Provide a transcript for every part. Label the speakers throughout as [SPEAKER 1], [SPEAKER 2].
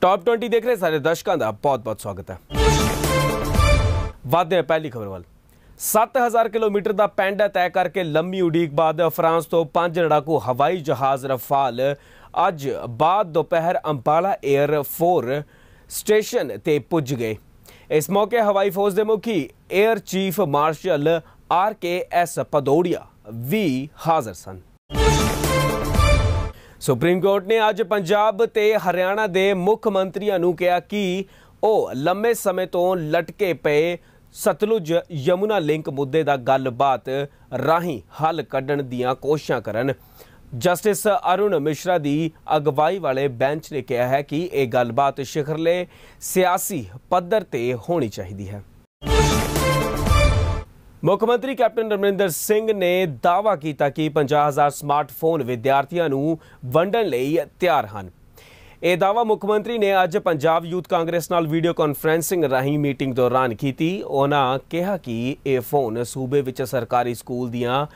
[SPEAKER 1] top 20 ਦੇਖ ਰਹੇ ਸਾਰੇ ਦਰਸ਼ਕਾਂ ਦਾ ਬਹੁਤ-ਬਹੁਤ ਸਵਾਗਤ ਹੈ ਵਾਧੇ ਪਹਿਲੀ ਖਬਰ ਵੱਲ 7000 ਕਿਲੋਮੀਟਰ ਦਾ ਪੈਂਡ ਤੈਅ ਕਰਕੇ ਲੰਮੀ ਉਡੀਕ ਬਾਅਦ ਫਰਾਂਸ ਤੋਂ ਪੰਜ ਲੜਾਕੂ ਹਵਾਈ ਜਹਾਜ਼ ਰਫਾਲ ਅੱਜ ਬਾਅਦ ਦੁਪਹਿਰ ਅੰਪਾਲਾ 에ਅਰ 4 ਸਟੇਸ਼ਨ ਤੇ ਪੁੱਜ ਗਏ ਇਸ ਮੌਕੇ ਹਵਾਈ ਫੋਰਸ ਦੇ ਮੁਖੀ air chief marshal R K S Bhadauria ਵੀ ਹਾਜ਼ਰ ਸਨ ਸੁਪਰੀਮ ਕੋਰਟ ਨੇ ਅੱਜ ਪੰਜਾਬ ਤੇ ਹਰਿਆਣਾ ਦੇ ਮੁੱਖ ਮੰਤਰੀਆਂ ਨੂੰ ਕਿਹਾ ਕਿ ਉਹ ਲੰਮੇ ਸਮੇਂ ਤੋਂ ਲਟਕੇ ਪਏ ਸਤਲੁਜ ਯਮੁਨਾ ਲਿੰਕ ਮੁੱਦੇ ਦਾ ਗੱਲਬਾਤ ਰਾਹੀਂ ਹੱਲ ਕੱਢਣ ਦੀਆਂ ਕੋਸ਼ਿਸ਼ਾਂ ਕਰਨ ਜਸਟਿਸ ਅਰੁਣ ਮਿਸ਼ਰਾ ਦੀ ਅਗਵਾਈ ਵਾਲੇ ਬੈਂਚ ਨੇ ਕਿਹਾ ਹੈ ਕਿ ਇਹ ਗੱਲਬਾਤ ਸ਼ਿਖਰਲੇ ਸਿਆਸੀ ਪੱਧਰ ਤੇ ਹੋਣੀ ਚਾਹੀਦੀ ਹੈ ਮੁੱਖ ਮੰਤਰੀ ਕੈਪਟਨ ਰਮਿੰਦਰ ਸਿੰਘ ਨੇ ਦਾਅਵਾ ਕੀਤਾ ਕਿ 50000 ਸਮਾਰਟਫੋਨ ਵਿਦਿਆਰਥੀਆਂ ਨੂੰ ਵੰਡਣ ਲਈ ਤਿਆਰ ਹਨ ਇਹ ਦਾਅਵਾ ਮੁੱਖ ਮੰਤਰੀ ਨੇ ਅੱਜ ਪੰਜਾਬ ਯੂਥ ਕਾਂਗਰਸ ਨਾਲ ਵੀਡੀਓ ਕਾਨਫਰੈਂਸਿੰਗ ਰਾਹੀਂ ਮੀਟਿੰਗ ਦੌਰਾਨ ਕੀਤੀ ਉਹਨਾਂ ਕਿਹਾ ਕਿ ਇਹ ਫੋਨ ਸੂਬੇ ਵਿੱਚ ਸਰਕਾਰੀ ਸਕੂਲ ਦੀਆਂ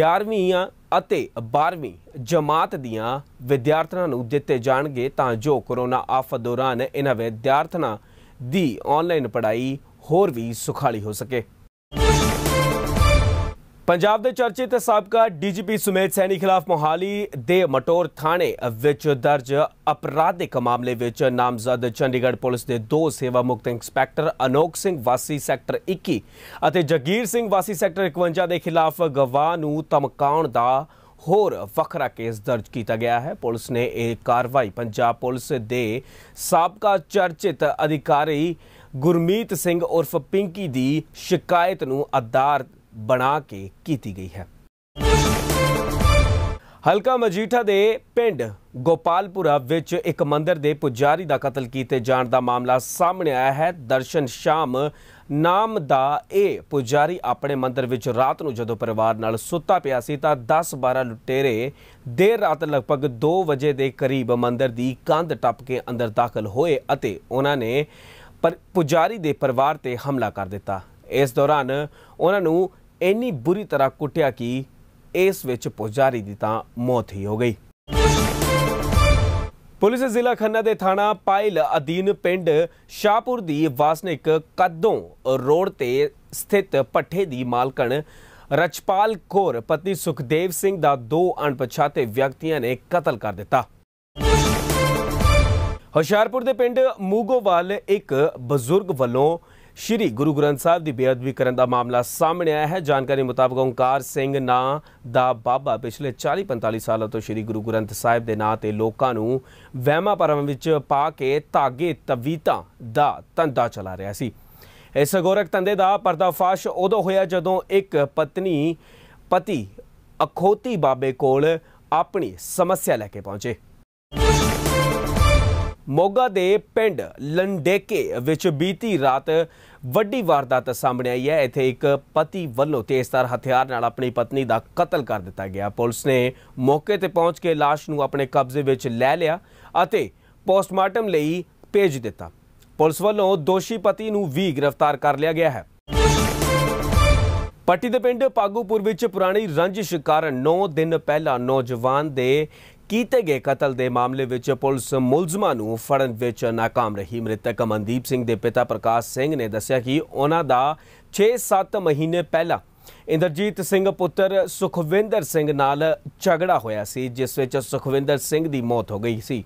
[SPEAKER 1] 11ਵੀਂ ਅਤੇ 12ਵੀਂ ਜਮਾਤ ਦੀਆਂ ਵਿਦਿਆਰਥਣਾਂ ਨੂੰ ਦਿੱਤੇ ਜਾਣਗੇ ਤਾਂ ਜੋ ਕੋਰੋਨਾ ਆਫਤ ਦੌਰਾਨ ਇਹਨਾਂ ਵਿਦਿਆਰਥਣਾਂ ਦੀ ਆਨਲਾਈਨ ਪੜ੍ਹਾਈ ਹੋਰ ਵੀ ਸੁਖਾਲੀ ਹੋ ਸਕੇ ਪੰਜਾਬ ਦੇ ਚਰਚਿਤ ਸਾਬਕਾ ਡੀਜੀਪੀ ਸੁਮੇਧ ਸੈਣੀ ਖਿਲਾਫ ਮੋਹਾਲੀ ਦੇ ਮਟੋਰ ਥਾਣੇ ਵਿੱਚ ਦਰਜ ਅਪਰਾਧਿਕ ਮਾਮਲੇ ਵਿੱਚ ਨਾਮਜ਼ਦ ਚੰਡੀਗੜ੍ਹ ਪੁਲਿਸ ਦੇ ਦੋ ਸੇਵਾ ਮੁਕਤ ਇੰਸਪੈਕਟਰ ਅਨੋਖ ਸਿੰਘ ਵਾਸੀ ਸੈਕਟਰ 21 ਅਤੇ ਜਗੀਰ ਸਿੰਘ ਵਾਸੀ ਸੈਕਟਰ 51 ਦੇ ਖਿਲਾਫ ਗਵਾਹ ਨੂੰ ਧਮਕਾਉਣ ਦਾ ਹੋਰ ਵੱਖਰਾ ਕੇਸ ਦਰਜ ਕੀਤਾ ਗਿਆ ਹੈ ਪੁਲਿਸ ਨੇ ਇਹ ਕਾਰਵਾਈ ਪੰਜਾਬ ਪੁਲਿਸ ਦੇ ਸਾਬਕਾ ਚਰਚਿਤ ਅਧਿਕਾਰੀ ਗੁਰਮੀਤ ਸਿੰਘ ਉਰਫ ਪਿੰਕੀ ਦੀ ਸ਼ਿਕਾਇਤ ਨੂੰ ਅਧਾਰ ਬਣਾ ਕੇ ਕੀਤੀ ਗਈ ਹੈ ਹਲਕਾ ਮਜੀਠਾ ਦੇ ਪਿੰਡ ਗੋਪਾਲਪੁਰਾ ਵਿੱਚ ਇੱਕ ਮੰਦਿਰ ਦੇ ਪੁਜਾਰੀ ਦਾ ਕਤਲ ਕੀਤੇ ਜਾਣ ਦਾ ਮਾਮਲਾ ਸਾਹਮਣੇ ਆਇਆ ਹੈ ਦਰਸ਼ਨ ਸ਼ਾਮ ਨਾਮ ਦਾ ਇਹ ਪੁਜਾਰੀ ਆਪਣੇ ਮੰਦਿਰ ਵਿੱਚ ਰਾਤ ਨੂੰ ਜਦੋਂ ਪਰਿਵਾਰ ਨਾਲ ਸੁੱਤਾ ਪਿਆ ਸੀ ਤਾਂ 10-12 ਲੁਟੇਰੇ ਦੇਰ ਰਾਤ ਲਗਭਗ 2 ਵਜੇ ਦੇ ਕਰੀਬ ਮੰਦਿਰ ਦੀ ਕੰਧ ਟੱਪ ਕੇ ਅੰਦਰ ਦਾਖਲ ਹੋਏ ਅਤੇ ਉਹਨਾਂ ਨੇ ਪੁਜਾਰੀ ਦੇ ਪਰਿਵਾਰ ਤੇ ਹਮਲਾ ਕਰ ਦਿੱਤਾ ਇਸ ਦੌਰਾਨ ਉਹਨਾਂ ਨੂੰ ਇੰਨੀ ਬੁਰੀ ਤਰ੍ਹਾਂ ਕੁੱਟਿਆ ਕਿ ਇਸ ਵਿੱਚ ਪੁਜਾਰੀ ਦੀ ਤਾਂ ਮੌਤ ਹੀ ਹੋ ਗਈ ਪੁਲਿਸ ਜ਼ਿਲ੍ਹਾ ਖੰਨਾ ਦੇ ਥਾਣਾ ਪਾਇਲ ਅਧੀਨ ਪਿੰਡ ਸ਼ਾਹਪੁਰ ਦੀ ਵਾਸਨਿਕ ਕਦੋਂ ਰੋਡ ਤੇ ਸਥਿਤ ਪੱਠੇ ਦੀ ਮਾਲਕਣ ਰਚਪਾਲ ਕੋਰ ਪਤੀ ਸੁਖਦੇਵ ਸਿੰਘ ਦਾ ਦੋ ਅਣਪਛਾਤੇ ਵਿਅਕਤੀਆਂ ਨੇ ਕਤਲ ਕਰ ਦਿੱਤਾ ਹੁਸ਼ਿਆਰਪੁਰ ਦੇ ਪਿੰਡ ਮੂਗੋਵਾਲ ਇੱਕ ਬਜ਼ੁਰਗ ਵੱਲੋਂ ਸ਼੍ਰੀ ਗੁਰੂ ਗ੍ਰੰਥ ਸਾਹਿਬ ਦੀ ਬੇਅਦਬੀ ਕਰਨ ਦਾ ਮਾਮਲਾ ਸਾਹਮਣੇ ਆਇਆ ਹੈ ਜਾਣਕਾਰੀ ਮੁਤਾਬਕ ਓੰਕਾਰ ਸਿੰਘ ਨਾਂ ਦਾ ਬਾਬਾ ਪਿਛਲੇ 40-45 ਸਾਲਾਂ ਤੋਂ ਸ਼੍ਰੀ ਗੁਰੂ ਗ੍ਰੰਥ ਸਾਹਿਬ ਦੇ ਨਾਂ ਤੇ ਲੋਕਾਂ ਨੂੰ ਵਹਿਮਾਂ ਪਰਮ ਵਿੱਚ ਪਾ ਕੇ ਧਾਗੇ ਤਵੀਤਾਂ ਦਾ ਧੰਦਾ ਚਲਾ ਰਿਹਾ ਸੀ ਇਸ ਗੋਰਖ ਧੰਦੇ ਦਾ ਪਰਦਾਫਾਸ਼ ਉਦੋਂ ਹੋਇਆ ਜਦੋਂ ਇੱਕ ਪਤਨੀ ਪਤੀ ਅਖੋਤੀ ਬਾਬੇ ਕੋਲ ਆਪਣੀ ਸਮੱਸਿਆ ਲੈ ਕੇ ਪਹੁੰਚੇ ਮੋਗਾ ਦੇ ਪਿੰਡ ਲੰਡੇਕੇ ਵਿੱਚ ਬੀਤੀ ਰਾਤ ਵੱਡੀ ਵਾਰਦਾਤ ਸਾਹਮਣੇ ਆਈ ਹੈ ਇੱਥੇ ਇੱਕ ਪਤੀ ਵੱਲੋਂ ਤੇਜ਼ਧਾਰ ਹਥਿਆਰ ਨਾਲ ਆਪਣੀ ਪਤਨੀ ਦਾ ਕਤਲ ਕਰ ਦਿੱਤਾ ਗਿਆ ਪੁਲਿਸ ਨੇ ਮੌਕੇ ਤੇ ਪਹੁੰਚ ਕੇ লাশ ਨੂੰ ਆਪਣੇ ਕਬਜ਼ੇ ਵਿੱਚ ਲੈ ਲਿਆ ਅਤੇ ਪੋਸਟਮਾਰਟਮ ਲਈ ਭੇਜ ਦਿੱਤਾ ਪੁਲਿਸ ਵੱਲੋਂ ਦੋਸ਼ੀ ਪਤੀ ਨੂੰ ਵੀ ਗ੍ਰਿਫਤਾਰ ਕਰ ਲਿਆ ਗਿਆ ਹੈ ਪੱਟੀ ਦੇ ਪਿੰਡ ਪਾਗੂਪੁਰ ਵਿੱਚ ਪੁਰਾਣੀ ਰੰਜਿਸ਼ ਕਾਰਨ 9 ਦਿਨ ਪਹਿਲਾਂ ਨੌਜਵਾਨ ਦੇ ਕੀਤੇ ਗਏ ਕਤਲ ਦੇ ਮਾਮਲੇ ਵਿੱਚ ਪੁਲਿਸ ਮੁਲਜ਼ਮਾਂ ਨੂੰ ਫੜਨ ਵਿੱਚ ناکਾਮ ਰਹੀ ਮ੍ਰਿਤਕ ਅਮਨਦੀਪ ਸਿੰਘ ਦੇ ਪਿਤਾ ਪ੍ਰਕਾਸ਼ ਸਿੰਘ ਨੇ ਦੱਸਿਆ ਕਿ ਉਹਨਾਂ ਦਾ 6-7 ਮਹੀਨੇ ਪਹਿਲਾਂ ਇੰਦਰਜੀਤ ਸਿੰਘ ਪੁੱਤਰ ਸੁਖਵਿੰਦਰ ਸਿੰਘ ਨਾਲ ਝਗੜਾ ਹੋਇਆ ਸੀ ਜਿਸ ਵਿੱਚ ਸੁਖਵਿੰਦਰ ਸਿੰਘ ਦੀ ਮੌਤ ਹੋ ਗਈ ਸੀ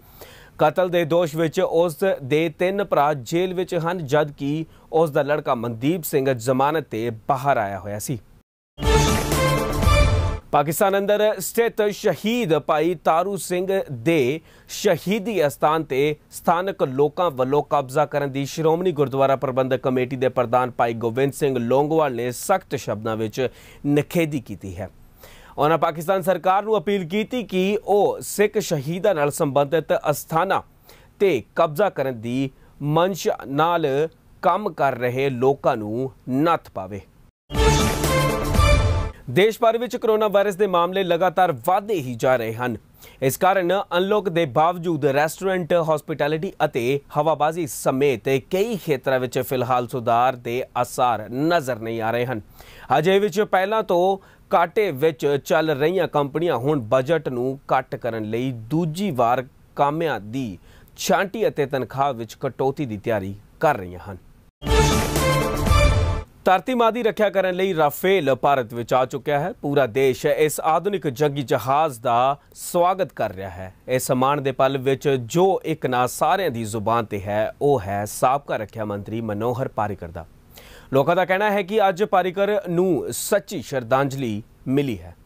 [SPEAKER 1] ਕਤਲ ਦੇ ਦੋਸ਼ ਵਿੱਚ ਉਸ ਦੇ ਤਿੰਨ ਭਰਾ ਜੇਲ੍ਹ ਵਿੱਚ ਹਨ ਜਦ ਕਿ ਉਸ ਦਾ ਲੜਕਾ ਮਨਦੀਪ ਸਿੰਘ ਜ਼ਮਾਨਤ ਤੇ ਬਾਹਰ ਆਇਆ ਹੋਇਆ ਸੀ ਪਾਕਿਸਤਾਨ ਅੰਦਰ ਸਥਿਤ ਸ਼ਹੀਦ ਭਾਈ ਤਾਰੂ ਸਿੰਘ ਦੇ ਸ਼ਹੀਦੀ ਅਸਥਾਨ ਤੇ ਸਥਾਨਕ ਲੋਕਾਂ ਵੱਲੋਂ ਕਬਜ਼ਾ ਕਰਨ ਦੀ ਸ਼੍ਰੋਮਣੀ ਗੁਰਦੁਆਰਾ ਪ੍ਰਬੰਧਕ ਕਮੇਟੀ ਦੇ ਪ੍ਰਧਾਨ ਭਾਈ ਗੋਬਿੰਦ ਸਿੰਘ ਲੋਂਗਵਾਲ ਨੇ ਸਖਤ ਸ਼ਬਦਾਂ ਵਿੱਚ ਨਖੇਦੀ ਕੀਤੀ ਹੈ ਉਹਨਾਂ ਪਾਕਿਸਤਾਨ ਸਰਕਾਰ ਨੂੰ ਅਪੀਲ ਕੀਤੀ ਕਿ ਉਹ ਸਿੱਖ ਸ਼ਹੀਦਾਂ ਨਾਲ ਸੰਬੰਧਿਤ ਅਸਥਾਨਾਂ ਤੇ ਕਬਜ਼ਾ ਕਰਨ ਦੀ ਮਨਸ਼ਾ ਨਾਲ ਕੰਮ ਕਰ ਰਹੇ ਲੋਕਾਂ ਨੂੰ ਨੱਥ ਪਾਵੇ ਦੇਸ਼ ਭਰ ਵਿੱਚ ਕਰੋਨਾ ਵਾਇਰਸ ਦੇ ਮਾਮਲੇ ਲਗਾਤਾਰ ਵਧਦੇ ਹੀ ਜਾ ਰਹੇ ਹਨ ਇਸ ਕਾਰਨ ਅਨਲੋਕ ਦੇ ਬਾਵਜੂਦ ਰੈਸਟੋਰੈਂਟ ਹਸਪਿਟੈਲਿਟੀ ਅਤੇ ਹਵਾਬਾਜ਼ੀ ਸਮੇਤ ਕਈ ਖੇਤਰਾਂ ਵਿੱਚ ਫਿਲਹਾਲ ਸੁਧਾਰ ਦੇ ਅਸਰ ਨਜ਼ਰ ਨਹੀਂ ਆ ਰਹੇ ਹਨ ਅਜੇ ਵਿੱਚ ਪਹਿਲਾਂ ਤੋਂ ਕਾਟੇ ਵਿੱਚ ਚੱਲ ਰਹੀਆਂ ਕੰਪਨੀਆਂ ਹੁਣ ਬਜਟ ਨੂੰ ਕੱਟ ਕਰਨ ਲਈ ਦੂਜੀ ਵਾਰ ਕਾਮਿਆਂ ਦੀ ਛਾਂਟੀ ਅਤੇ ਤਨਖਾਹ ਵਿੱਚ ਕਟੌਤੀ ਦੀ ਤਿਆਰੀ ਕਰ ਰਹੀਆਂ ਹਨ ਧਰਤੀ ਮਾਂ ਦੀ ਰੱਖਿਆ ਕਰਨ ਲਈ ਰਾਫੇਲ ਭਾਰਤ ਵਿੱਚ ਆ ਚੁੱਕਿਆ ਹੈ ਪੂਰਾ ਦੇਸ਼ ਇਸ ਆਧੁਨਿਕ ਜੰਗੀ ਜਹਾਜ਼ ਦਾ ਸਵਾਗਤ ਕਰ ਰਿਹਾ ਹੈ ਇਸ ਸਮਾਨ ਦੇ ਪਲ ਵਿੱਚ ਜੋ ਇੱਕ ਨਾ ਸਾਰਿਆਂ ਦੀ ਜ਼ੁਬਾਨ ਤੇ ਹੈ ਉਹ ਹੈ ਸਾਬਕਾ ਰੱਖਿਆ ਮੰਤਰੀ ਮਨੋਹਰ ਪਾਰਿਕਰ ਦਾ ਲੋਕਾਂ ਦਾ ਕਹਿਣਾ ਹੈ ਕਿ ਅੱਜ ਪਾਰਿਕਰ ਨੂੰ ਸੱਚੀ ਸ਼ਰਧਾਂਜਲੀ ਮਿਲੀ ਹੈ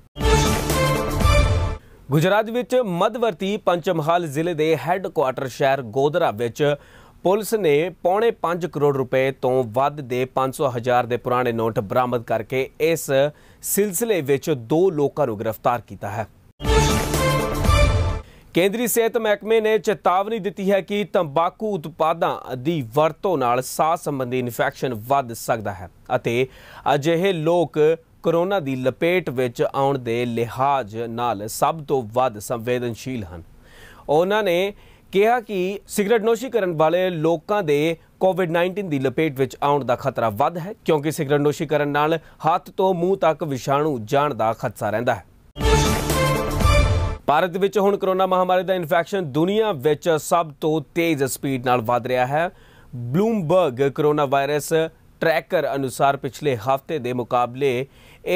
[SPEAKER 1] ਗੁਜਰਾਤ ਵਿੱਚ ਮਧਵਰਤੀ ਪੰਚਮਹਾਲ ਜ਼ਿਲ੍ਹੇ ਦੇ ਹੈੱਡ ਕੁਆਟਰ ਸ਼ਹਿਰ ਗੋਦਰਾ ਵਿੱਚ ਪੁਲਿਸ ਨੇ ਪੌਣੇ 5 ਕਰੋੜ ਰੁਪਏ ਤੋਂ ਵੱਧ ਦੇ 500 ਹਜ਼ਾਰ ਦੇ ਪੁਰਾਣੇ ਨੋਟ ਬਰਾਮਦ ਕਰਕੇ ਇਸ ਸਿਲਸਿਲੇ ਵਿੱਚ ਦੋ ਲੋਕਾਂ ਨੂੰ ਗ੍ਰਿਫਤਾਰ ਕੀਤਾ ਹੈ ਕੇਂਦਰੀ ਸਿਹਤ ਮਹਿਕਮੇ ਨੇ ਚੇਤਾਵਨੀ ਦਿੱਤੀ ਹੈ ਕਿ ਤੰਬਾਕੂ ਉਤਪਾਦਾਂ ਦੀ ਵਰਤੋਂ ਨਾਲ ਸਾਹ ਸੰਬੰਧੀ ਇਨਫੈਕਸ਼ਨ ਵੱਧ ਸਕਦਾ ਹੈ ਅਤੇ ਅਜਿਹੇ ਲੋਕ ਕਰੋਨਾ ਦੀ ਲਪੇਟ ਵਿੱਚ ਆਉਣ ਦੇ ਲਿਹਾਜ਼ ਨਾਲ ਸਭ ਤੋਂ ਵੱਧ ਸੰਵੇਦਨਸ਼ੀਲ ਹਨ ਉਹਨਾਂ ਨੇ ਕਿਹਾ ਕਿ ਸਿਗਰਟ ਨੋਸ਼ੀ ਕਰਨ ਵਾਲੇ ਲੋਕਾਂ ਦੇ ਕੋਵਿਡ-19 ਦੀ ਲਪੇਟ ਵਿੱਚ ਆਉਣ ਦਾ ਖਤਰਾ ਵੱਧ ਹੈ ਕਿਉਂਕਿ ਸਿਗਰਟ ਨੋਸ਼ੀ ਕਰਨ ਨਾਲ ਹੱਥ ਤੋਂ ਮੂੰਹ ਤੱਕ ਵਿਸ਼ਾਣੂ ਜਾਣ ਦਾ ਖਤਰਾ ਰਹਿੰਦਾ ਹੈ ਭਾਰਤ ਵਿੱਚ ਹੁਣ ਕਰੋਨਾ ਮਹਾਮਾਰੀ ਦਾ ਇਨਫੈਕਸ਼ਨ ਦੁਨੀਆ ਵਿੱਚ ਸਭ ਤੋਂ ਤੇਜ਼ ਸਪੀਡ ਨਾਲ ਵਧ ਰਿਹਾ ਹੈ ਬਲੂਮਬਰਗ ਕਰੋਨਾ ਵਾਇਰਸ ਟਰੈਕਰ ਅਨੁਸਾਰ ਪਿਛਲੇ ਹਫ਼ਤੇ ਦੇ ਮੁਕਾਬਲੇ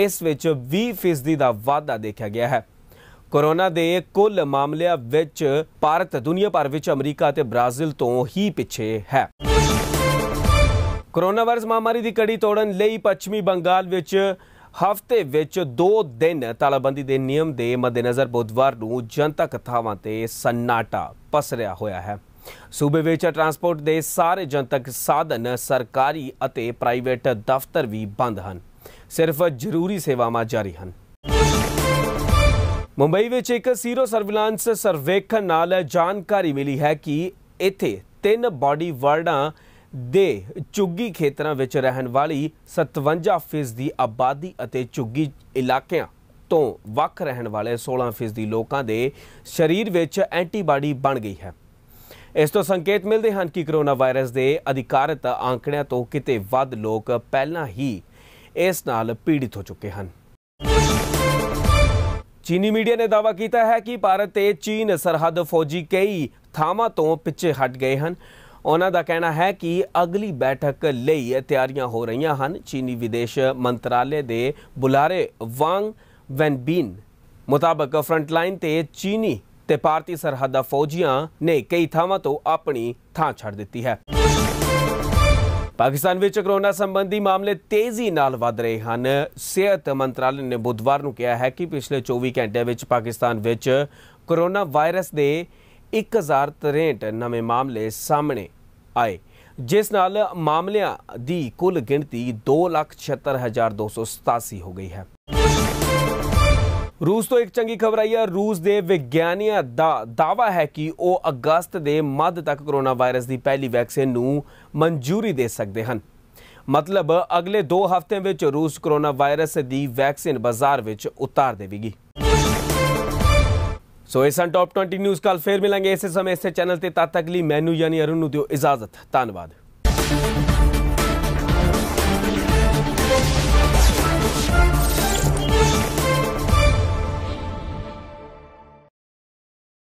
[SPEAKER 1] ਇਸ ਵਿੱਚ 20% ਦਾ ਵਾਧਾ ਦੇਖਿਆ ਗਿਆ ਹੈ ਕੋਰੋਨਾ ਦੇ ਕੁੱਲ ਮਾਮਲਿਆਂ ਵਿੱਚ ਭਾਰਤ ਦੁਨੀਆ ਭਰ ਵਿੱਚ ਅਮਰੀਕਾ ਤੇ ਬ੍ਰਾਜ਼ੀਲ ਤੋਂ ਹੀ ਪਿੱਛੇ ਹੈ ਕੋਰੋਨਾ ਵਾਇਰਸ ਮਹਾਮਾਰੀ ਦੀ ਕੜੀ ਤੋੜਨ ਲਈ ਪੱਛਮੀ ਬੰਗਾਲ ਵਿੱਚ ਹਫਤੇ ਵਿੱਚ 2 ਦਿਨ ਤਾਲਾਬੰਦੀ ਦੇ ਨਿਯਮ ਦੇ ਮੱਦੇਨਜ਼ਰ ਬੁੱਧਵਾਰ ਨੂੰ ਜਨਤਕ ਥਾਵਾਂ ਤੇ ਸੰਨਾਟਾ ਪਸਰਿਆ ਹੋਇਆ ਹੈ ਸੂਬੇ ਵਿੱਚ ਟਰਾਂਸਪੋਰਟ ਦੇ ਸਾਰੇ ਜਨਤਕ ਸਾਧਨ ਸਰਕਾਰੀ ਅਤੇ ਪ੍ਰਾਈਵੇਟ ਦਫ਼ਤਰ ਵੀ ਬੰਦ ਹਨ ਸਿਰਫ ਜ਼ਰੂਰੀ ਸੇਵਾਵਾਂ ਜਾਰੀ ਹਨ ਮੁੰਬਈ ਵਿੱਚ ਇੱਕ ਸੀਰੋ ਸਰਵੇਲੈਂਸ ਸਰਵੇਖਣ ਨਾਲ ਜਾਣਕਾਰੀ ਮਿਲੀ ਹੈ ਕਿ ਇੱਥੇ ਤਿੰਨ ਬਾਡੀ ਵਰਡਾਂ ਦੇ ਚੁੱਗੀ ਖੇਤਰਾਂ ਵਿੱਚ ਰਹਿਣ ਵਾਲੀ 57% ਦੀ ਆਬਾਦੀ ਅਤੇ ਚੁੱਗੀ ਇਲਾਕਿਆਂ ਤੋਂ ਵੱਖ ਰਹਿਣ ਵਾਲੇ 16% ਦੀ ਲੋਕਾਂ ਦੇ ਸਰੀਰ ਵਿੱਚ ਐਂਟੀਬਾਡੀ ਬਣ ਗਈ ਹੈ ਇਸ ਤੋਂ ਸੰਕੇਤ ਮਿਲਦੇ ਹਨ ਕਿ ਕਰੋਨਾ ਵਾਇਰਸ ਦੇ ਅਧਿਕਾਰਤ ਆંકੜਿਆਂ ਤੋਂ ਕਿਤੇ ਵੱਧ ਲੋਕ ਪਹਿਲਾਂ ਹੀ ਇਸ ਨਾਲ ਪੀੜਿਤ ਹੋ ਚੁੱਕੇ ਹਨ ਚੀਨੀ ਮੀਡੀਆ ਨੇ ਦਾਵਾ ਕੀਤਾ ਹੈ ਕਿ ਭਾਰਤ ਤੇ ਚੀਨ ਸਰਹੱਦ ਫੌਜੀ ਕਈ ਥਾਵਾਂ ਤੋਂ ਪਿੱਛੇ ਹਟ ਗਏ ਹਨ ਉਹਨਾਂ ਦਾ ਕਹਿਣਾ ਹੈ ਕਿ ਅਗਲੀ ਬੈਠਕ ਲਈ ਤਿਆਰੀਆਂ ਹੋ ਰਹੀਆਂ ਹਨ ਚੀਨੀ ਵਿਦੇਸ਼ ਮੰਤਰਾਲੇ ਦੇ ਬੁਲਾਰੇ ਵਾਂਗ ਵੈਨਬੀਨ ਮੁਤਾਬਕ ਫਰੰਟਲਾਈਨ ਤੇ ਚੀਨੀ ਤੇ ਭਾਰਤੀ ਸਰਹੱਦ ਫੌਜੀਆਂ ਨੇ ਕਈ ਥਾਵਾਂ ਤੋਂ ਆਪਣੀ ਥਾਂ ਛੱਡ ਦਿੱਤੀ ਹੈ ਪਾਕਿਸਤਾਨ ਵਿੱਚ ਕਰੋਨਾ ਸੰਬੰਧੀ ਮਾਮਲੇ ਤੇਜ਼ੀ ਨਾਲ ਵਧ ਰਹੇ ਹਨ ਸਿਹਤ ਮੰਤਰਾਲੇ ਨੇ ਬੁੱਧਵਾਰ ਨੂੰ ਕਿਹਾ ਹੈ ਕਿ ਪਿਛਲੇ 24 ਘੰਟਿਆਂ ਵਿੱਚ ਪਾਕਿਸਤਾਨ ਵਿੱਚ ਕਰੋਨਾ ਵਾਇਰਸ ਦੇ 1063 ਨਵੇਂ ਮਾਮਲੇ ਸਾਹਮਣੇ ਆਏ ਜਿਸ ਨਾਲ ਮਾਮਲਿਆਂ ਦੀ ਕੁੱਲ ਗਿਣਤੀ 276287 ਹੋ ਗਈ ਹੈ ਰੂਸ ਤੋਂ ਇੱਕ ਚੰਗੀ ਖਬਰ ਆਈ ਹੈ ਰੂਸ ਦੇ ਵਿਗਿਆਨੀਆਂ ਦਾ ਦਾਵਾ ਹੈ ਕਿ ਉਹ ਅਗਸਤ ਦੇ ਮੱਧ ਤੱਕ ਕੋਰੋਨਾ ਵਾਇਰਸ ਦੀ ਪਹਿਲੀ ਵੈਕਸੀਨ ਨੂੰ ਮਨਜ਼ੂਰੀ ਦੇ ਸਕਦੇ ਹਨ ਮਤਲਬ ਅਗਲੇ 2 ਹਫ਼ਤੇ ਵਿੱਚ ਰੂਸ ਕੋਰੋਨਾ ਵਾਇਰਸ ਦੀ ਵੈਕਸੀਨ ਬਾਜ਼ਾਰ ਵਿੱਚ ਉਤਾਰ ਦੇਵੇਗੀ ਸੋ ਇਸਨ ਟੌਪ ਟਾਪ 20 ਨਿਊਜ਼ ਕੱਲ ਫੇਰ ਮਿਲਾਂਗੇ ਇਸੇ ਸਮੇਂ ਇਸੇ ਚੈਨਲ ਤੇ ਤਦ ਤੱਕ ਲਈ ਮੈਨੂੰ ਯਾਨੀ ਅਰੁਣ ਨੂੰ ਦਿਓ ਇਜਾਜ਼ਤ ਧੰਨਵਾਦ